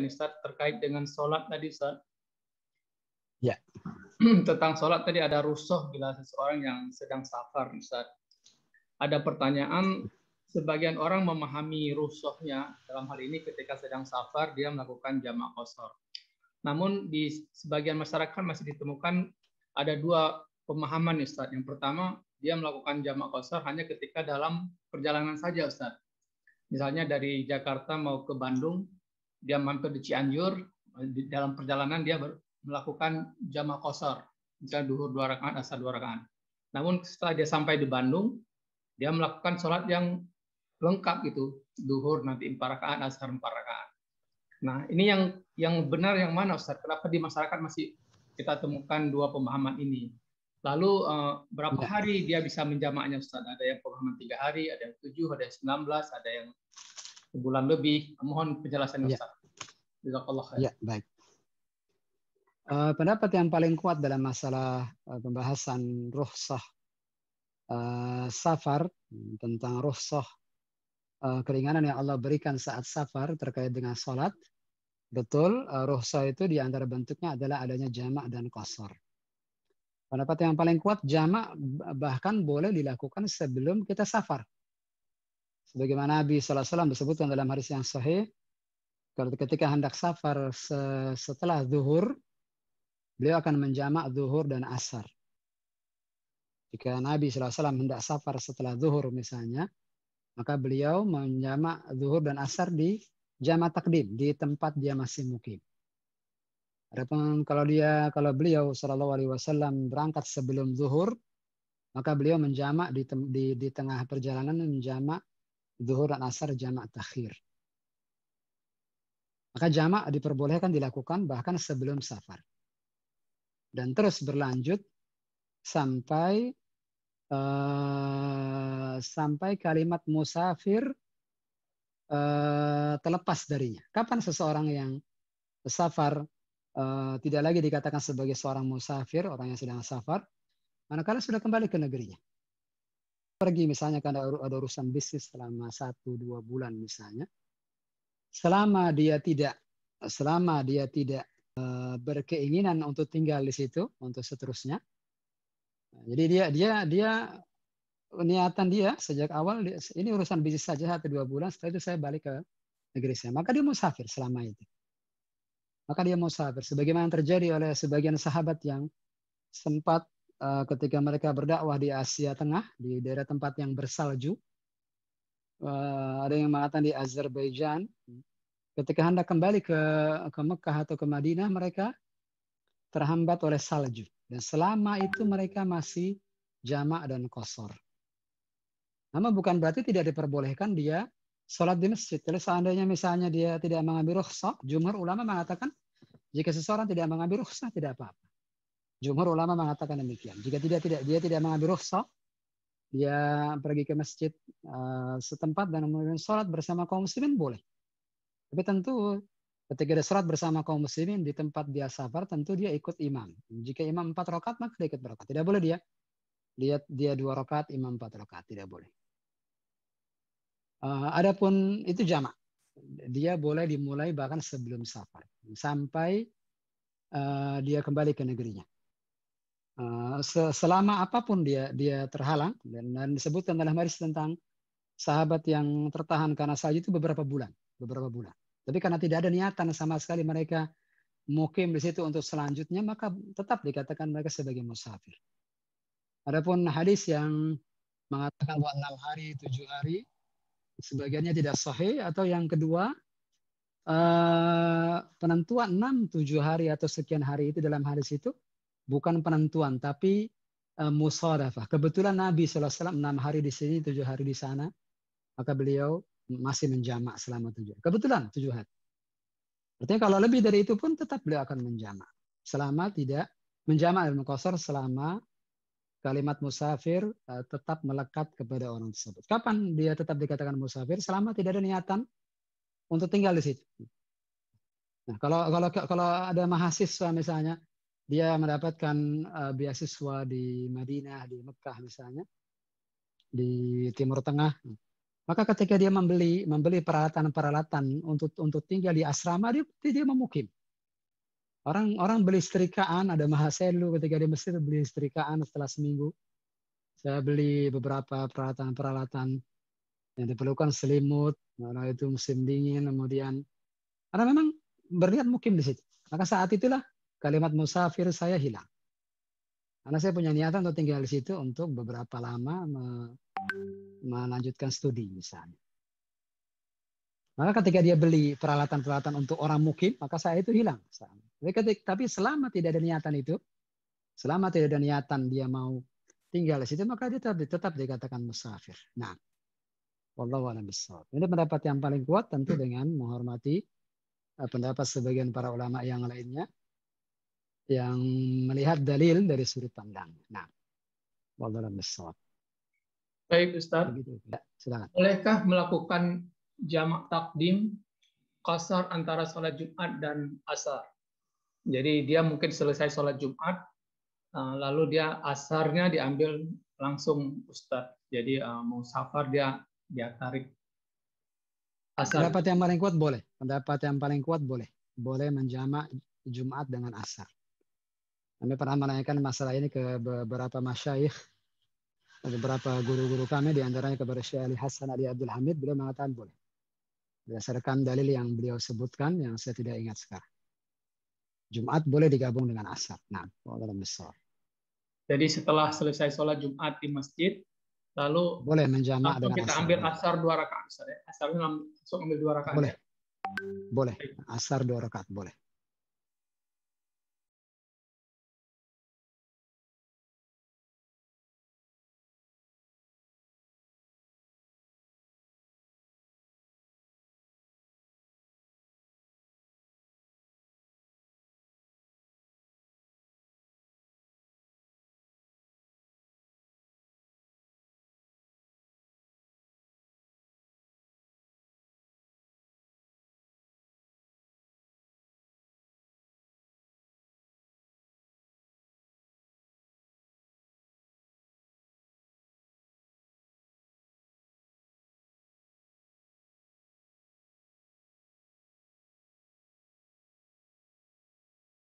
ini Ustaz, terkait dengan sholat tadi Ustaz. Ya. Tentang sholat tadi ada rusuh bila seseorang yang sedang safar Ustaz. Ada pertanyaan, sebagian orang memahami rusuhnya dalam hal ini ketika sedang safar dia melakukan jamak kosor. Namun di sebagian masyarakat masih ditemukan ada dua pemahaman Ustaz. Yang pertama, dia melakukan jamak kosor hanya ketika dalam perjalanan saja Ustaz. Misalnya dari Jakarta mau ke Bandung, dia mampir di Cianjur di dalam perjalanan dia melakukan jamak kosor misalnya duhur dua rakaat asar dua rakaat namun setelah dia sampai di Bandung dia melakukan sholat yang lengkap gitu duhur nanti empat rakaat asar empat rakaat nah ini yang yang benar yang mana Ustaz kenapa di masyarakat masih kita temukan dua pemahaman ini lalu eh, berapa ya. hari dia bisa menjamaknya Ustaz ada yang pemahaman tiga hari ada yang tujuh ada yang sembilan belas, ada yang sebulan lebih. Mohon penjelasan ya. Ustaz. Allah Ya, baik. Eh, pendapat yang paling kuat dalam masalah eh, pembahasan ruhsah uh, safar hmm, tentang ruhsah uh, keringanan yang Allah berikan saat safar terkait dengan sholat betul uh, ruhsah itu di antara bentuknya adalah adanya jamak dan kosor. Pendapat yang paling kuat jamak bahkan boleh dilakukan sebelum kita safar. Sebagaimana Nabi SAW disebutkan dalam hadis yang sahih, kalau ketika hendak safar setelah zuhur, beliau akan menjamak zuhur dan asar. Jika Nabi SAW hendak safar setelah zuhur misalnya, maka beliau menjamak zuhur dan asar di jama takdim, di tempat dia masih mukim. Adapun kalau dia kalau beliau Shallallahu Alaihi Wasallam berangkat sebelum zuhur, maka beliau menjamak di, di, di tengah perjalanan menjamak zuhur dan asar jamak takhir. Maka jamak diperbolehkan dilakukan bahkan sebelum safar. Dan terus berlanjut sampai uh, sampai kalimat musafir uh, terlepas darinya. Kapan seseorang yang safar uh, tidak lagi dikatakan sebagai seorang musafir, orang yang sedang safar, manakala sudah kembali ke negerinya pergi misalnya karena ada urusan bisnis selama satu dua bulan misalnya, selama dia tidak selama dia tidak eh, berkeinginan untuk tinggal di situ untuk seterusnya, jadi dia dia dia niatan dia sejak awal ini urusan bisnis saja satu dua bulan setelah itu saya balik ke negeri saya maka dia musafir selama itu maka dia musafir sebagaimana terjadi oleh sebagian sahabat yang sempat Eh, ketika mereka berdakwah di Asia Tengah di daerah tempat yang bersalju. Eh, ada yang mengatakan di Azerbaijan. Ketika hendak kembali ke ke Mekah atau ke Madinah, mereka terhambat oleh salju. Dan selama itu mereka masih jamak dan kosor. Namun bukan berarti tidak diperbolehkan dia sholat di masjid. Jadi seandainya misalnya dia tidak mengambil rukhsah, jumhur ulama mengatakan jika seseorang tidak mengambil rukhsah tidak apa-apa. Jumhur ulama mengatakan demikian. Jika tidak tidak dia tidak mengambil rukhsah, dia pergi ke masjid uh, setempat dan kemudian sholat bersama kaum muslimin boleh. Tapi tentu ketika dia sholat bersama kaum muslimin di tempat dia safar, tentu dia ikut imam. Jika imam empat rakaat maka dia ikut berokat. Tidak boleh dia lihat dia dua rakaat, imam empat rakaat tidak boleh. Uh, adapun itu jamak, dia boleh dimulai bahkan sebelum safar sampai uh, dia kembali ke negerinya. Eh, selama apapun dia dia terhalang dan, disebutkan dalam hadis tentang sahabat yang tertahan karena salju itu beberapa bulan, beberapa bulan. Tapi karena tidak ada niatan sama sekali mereka mukim di situ untuk selanjutnya, maka tetap dikatakan mereka sebagai musafir. Adapun hadis yang mengatakan bahwa enam hari, tujuh hari, sebagiannya tidak sahih atau yang kedua eh, penentuan enam tujuh hari atau sekian hari itu dalam hadis itu bukan penentuan tapi uh, eh, musadafah. Kebetulan Nabi SAW enam hari di sini, tujuh hari di sana, maka beliau masih menjamak selama tujuh. Kebetulan tujuh hari. Artinya kalau lebih dari itu pun tetap beliau akan menjamak selama tidak menjamak dan mengkosor selama kalimat musafir eh, tetap melekat kepada orang tersebut. Kapan dia tetap dikatakan musafir? Selama tidak ada niatan untuk tinggal di situ. Nah, kalau kalau kalau ada mahasiswa misalnya dia mendapatkan uh, beasiswa di Madinah, di Mekah misalnya, di Timur Tengah. Maka ketika dia membeli membeli peralatan-peralatan untuk untuk tinggal di asrama, dia dia memukim. Orang orang beli setrikaan, ada mahaselu ketika di Mesir beli setrikaan setelah seminggu. Saya beli beberapa peralatan-peralatan yang diperlukan selimut, karena itu musim dingin, kemudian karena memang berniat mukim di situ. Maka saat itulah kalimat musafir saya hilang. Karena saya punya niatan untuk tinggal di situ untuk beberapa lama me melanjutkan studi misalnya. Maka ketika dia beli peralatan-peralatan untuk orang mukim, maka saya itu hilang. Tapi selama tidak ada niatan itu, selama tidak ada niatan dia mau tinggal di situ, maka dia tetap, tetap dikatakan musafir. Nah, Allah waalaikumsalam. Ini pendapat yang paling kuat tentu dengan menghormati eh, pendapat sebagian para ulama yang lainnya yang melihat dalil dari sudut pandang. Nah, wabarakatuh. besar. Baik Ustaz. Begitu. Ya, silakan. Bolehkah melakukan jamak takdim kasar antara sholat Jumat dan asar? Jadi dia mungkin selesai sholat Jumat, eh, lalu dia asarnya diambil langsung Ustaz. Jadi eh, mau safar dia dia tarik asar. Pendapat yang paling kuat boleh. Pendapat yang paling kuat boleh. Boleh menjamak Jumat dengan asar. Kami pernah menanyakan masalah ini ke beberapa masyayikh, beberapa guru-guru kami, diantaranya kepada Syekh Ali Hasan Ali Abdul Hamid, beliau mengatakan boleh. Berdasarkan dalil yang beliau sebutkan, yang saya tidak ingat sekarang. Jumat boleh digabung dengan asar. Nah, dalam besar. Jadi setelah selesai sholat Jumat di masjid, lalu boleh menjamak dengan kita asar. ambil asar dua rakaat. Ya. Asar ya. Asarnya langsung ambil dua rakaat. Boleh. Ya? Boleh. Asar dua rakaat boleh.